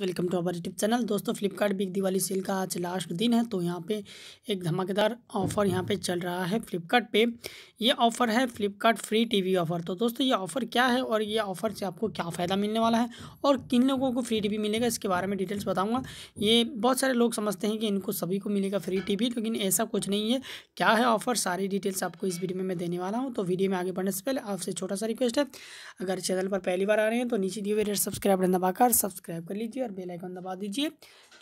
welcome to our YouTube channel दोस्तों Flipkart big Diwali cell का आज लास्ट दिन है तो यहाँ पे एक धमाकेदार ऑफ़र यहाँ पे चल रहा है फ्लिपकार्ट पे ये ऑफ़र है फ्लिपकार्ट फ्री टीवी ऑफ़र तो दोस्तों ये ऑफ़र क्या है और ये ऑफ़र से आपको क्या फ़ायदा मिलने वाला है और किन लोगों को फ्री टी मिलेगा इसके बारे में डिटेल्स बताऊँगा ये बहुत सारे लोग समझते हैं कि इनको सभी को मिलेगा फ्री टी लेकिन ऐसा कुछ नहीं है क्या है ऑफ़र सारी डिटेल्स आपको इस वीडियो में मैं देने वाला हूँ तो वीडियो में आगे बढ़ने से पहले आपसे छोटा सा रिक्वेस्ट है अगर चैनल पर पहली बार आ रहे हैं तो नीचे दिए हुए सब्सक्राइब रहना दबाकर सब्सक्राइब कर लीजिए दीजिए और बेल आइकन दबा दीजिए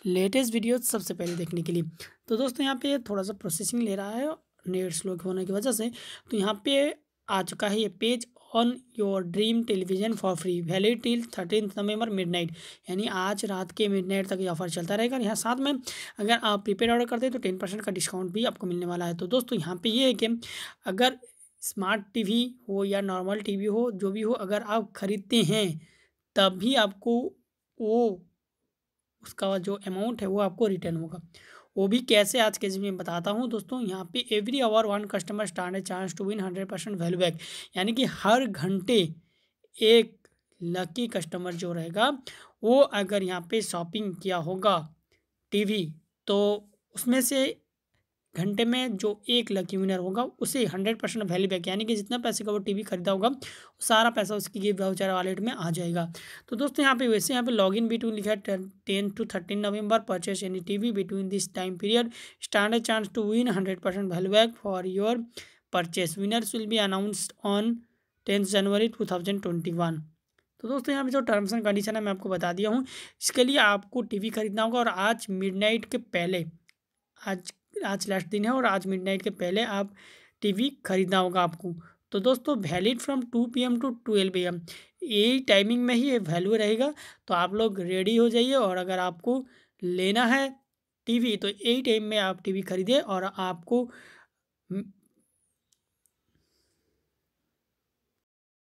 लेटेस्ट वीडियो सबसे पहले देखने के लिए तो दोस्तों यहाँ पे थोड़ा सा प्रोसेसिंग ले रहा है नेट स्लो होने की वजह से तो यहाँ पे आ चुका है ये page on your dream television for free valid till thirteen November midnight यानी आज रात के मिडनाइट तक ये ऑफर चलता रहेगा यहाँ साथ में अगर आप प्रीपेड ऑर्डर करते हैं तो टेन परसेंट का डिस्काउंट भी आपको मिलने वाला है तो दोस्तों यहाँ पे ये है कि अगर स्मार्ट टीवी हो या नॉर्मल टीवी हो जो भी हो अगर आप ख़रीदते हैं तब भी आपको वो उसका जो अमाउंट है वो आपको रिटर्न होगा वो भी कैसे आज के में बताता हूँ दोस्तों यहाँ पे every hour one customer start a chance to win hundred percent value back यानी कि हर घंटे एक लकी कस्टमर जो रहेगा वो अगर यहाँ पे शॉपिंग किया होगा टीवी तो उसमें से घंटे में जो एक लकी विनर होगा उसे हंड्रेड परसेंट वैल्यू बैक यानी कि जितना पैसे का वो टीवी खरीदा होगा सारा पैसा उसकी गिफ्ट वाउचर वॉलेट में आ जाएगा तो दोस्तों यहाँ पे वैसे यहाँ पे लॉगिन बिटवीन लिखा है ten to thirteen November purchase any TV between this time period standard chance to win hundred percent value back for your purchase winners will be announced on tenth January two thousand twenty one तो दोस्तों यहाँ पे जो terms and condition है मैं आपको बता दिया हूँ इसके लिए आपको वी खरीदना होगा और आज नाइट के पहले आज आज लास्ट दिन है और आज मिडनाइट के पहले आप टीवी खरीदना होगा आपको तो दोस्तों valid from two P M to twelve A M यही टाइमिंग में ही ये वैल्यू रहेगा तो आप लोग रेडी हो जाइए और अगर आपको लेना है टीवी तो यही टाइम में आप टीवी खरीदें और आपको